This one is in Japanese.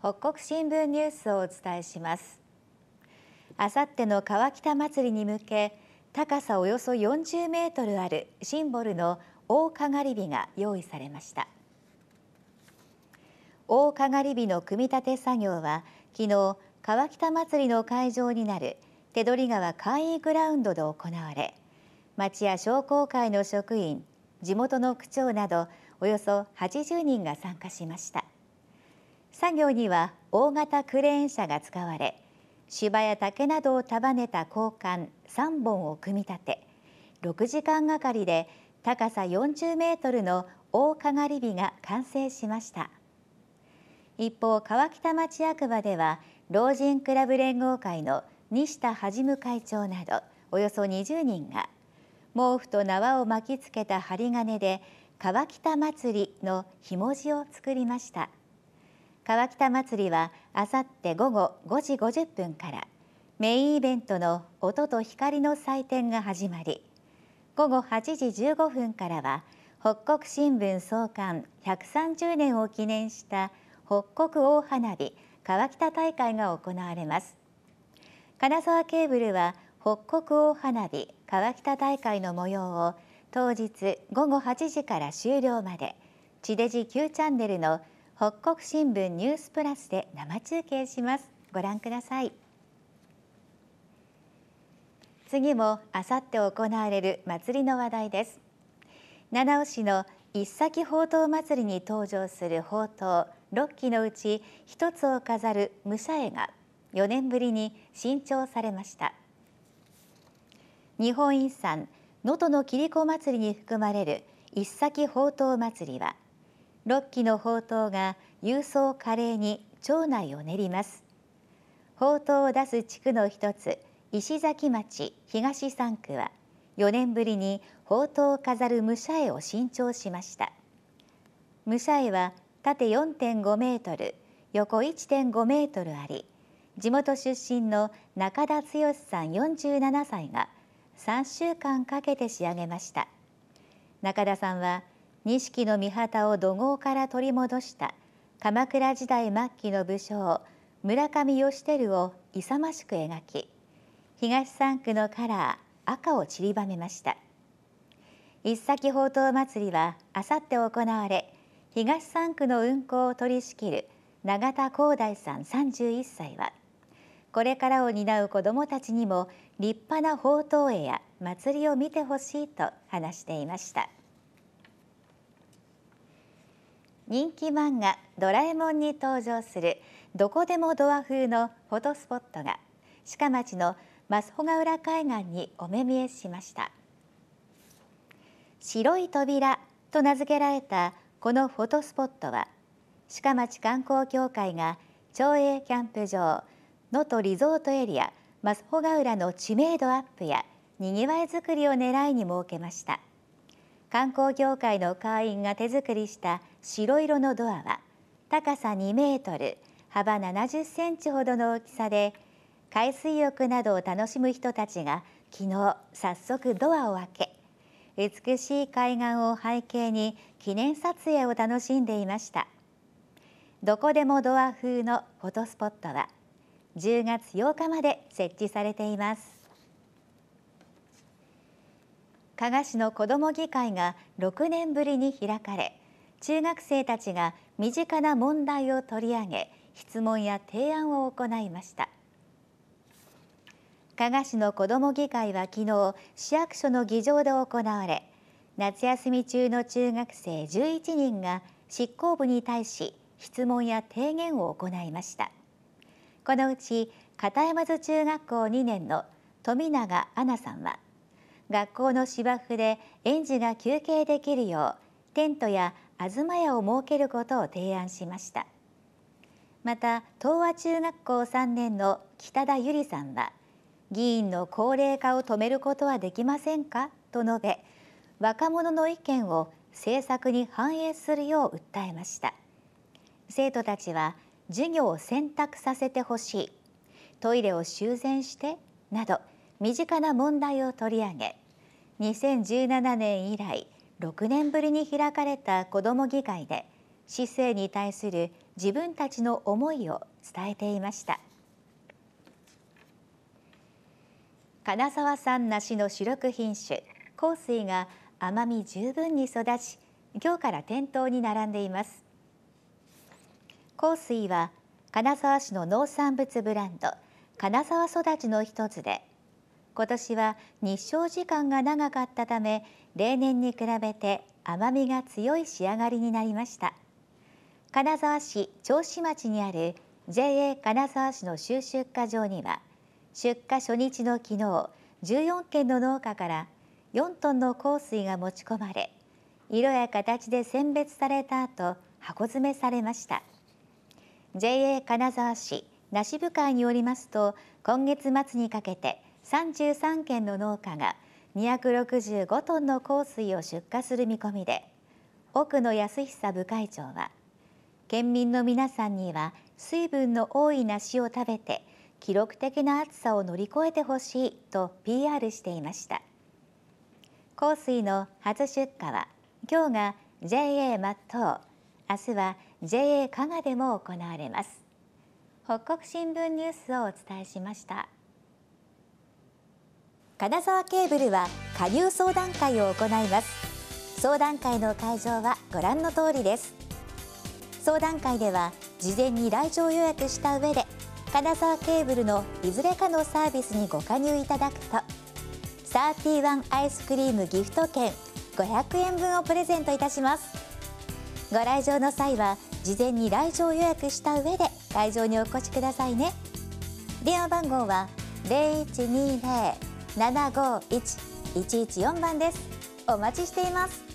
北国新聞ニュースをお伝えしますあさっての川北祭りに向け高さおよそ40メートルあるシンボルの大篝火が用意されました大篝火の組み立て作業は昨日川北祭りの会場になる手取川簡易グラウンドで行われ町や商工会の職員地元の区長などおよそ80人が参加しました作業には大型クレーン車が使われ芝や竹などを束ねた鋼管3本を組み立て6時間がかりで高さ40メートルの大かがり火が完成しました一方川北町役場では老人クラブ連合会の西田は会長などおよそ20人が毛布と縄を巻きつけた針金で川北祭りの日文字を作りました。川北まつりはあさって午後5時50分からメインイベントの音と光の祭典が始まり午後8時15分からは北国新聞創刊130年を記念した北国大花火川北大会が行われます金沢ケーブルは北国大花火川北大会の模様を当日午後8時から終了まで地デジ Q チャンネルの「北国新聞ニュースプラスで生中継しますご覧ください次もあさって行われる祭りの話題です七尾市の一咲宝刀祭りに登場する宝刀六基のうち一つを飾る武者絵が4年ぶりに新調されました日本遺産能登の切子祭りに含まれる一咲宝刀祭りは6基の宝刀が郵送華麗に町内を練ります宝刀を出す地区の一つ石崎町東三区は4年ぶりに宝刀を飾る武者絵を新調しました武者絵は縦4.5メートル横1.5メートルあり地元出身の中田剛さん47歳が3週間かけて仕上げました中田さんは錦の御旗を土豪から取り戻した鎌倉時代末期の武将村上義輝を勇ましく描き東三区のカラー赤を散りばめました一崎宝刀祭りはあさって行われ東三区の運行を取り仕切る永田光大さん31歳はこれからを担う子どもたちにも立派な宝刀絵や祭りを見てほしいと話していました。人気漫画「ドラえもん」に登場するどこでもドア風のフォトスポットが鹿町の益穂ヶ浦海岸にお目見えしました白い扉と名付けられたこのフォトスポットは鹿町観光協会が町営キャンプ場能登リゾートエリア益穂ヶ浦の知名度アップやにぎわいづくりを狙いに設けました観光協会の会員が手作りした白色のドアは高さ2メートル幅70センチほどの大きさで海水浴などを楽しむ人たちが昨日早速ドアを開け美しい海岸を背景に記念撮影を楽しんでいましたどこでもドア風のフォトスポットは10月8日まで設置されています加賀市の子ども議会が6年ぶりに開かれ中学生たちが身近な問題を取り上げ質問や提案を行いました加賀市の子ども議会は昨日市役所の議場で行われ夏休み中の中学生11人が執行部に対し質問や提言を行いましたこのうち片山津中学校2年の富永アナさんは学校の芝生で園児が休憩できるようテントや東屋を設けることを提案しましたまた東和中学校3年の北田由里さんは議員の高齢化を止めることはできませんかと述べ若者の意見を政策に反映するよう訴えました生徒たちは授業を選択させてほしいトイレを修繕してなど身近な問題を取り上げ2017年以来6年ぶりに開かれた子ども議会で市政に対する自分たちの思いを伝えていました金沢産梨の主力品種香水が甘み十分に育ち今日から店頭に並んでいます香水は金沢市の農産物ブランド金沢育ちの一つで今年は日照時間が長かったため例年に比べて甘みが強い仕上がりになりました金沢市銚子町にある JA 金沢市の収集荷場には出荷初日の昨日14軒の農家から4トンの香水が持ち込まれ色や形で選別された後箱詰めされました JA 金沢市梨部会によりますと今月末にかけて33軒の農家が265トンの香水を出荷する見込みで奥野康久部会長は県民の皆さんには水分の多い梨を食べて記録的な暑さを乗り越えてほしいと PR していました香水の初出荷は今日が JA 真っ当明日は JA 加賀でも行われます北国新聞ニュースをお伝えしました。金沢ケーブルは加入相談会を行います相談会の会場はご覧の通りです相談会では事前に来場予約した上で金沢ケーブルのいずれかのサービスにご加入いただくとサーティワンアイスクリームギフト券500円分をプレゼントいたしますご来場の際は事前に来場予約した上で会場にお越しくださいね電話番号は0120七五一一一四番ですお待ちしています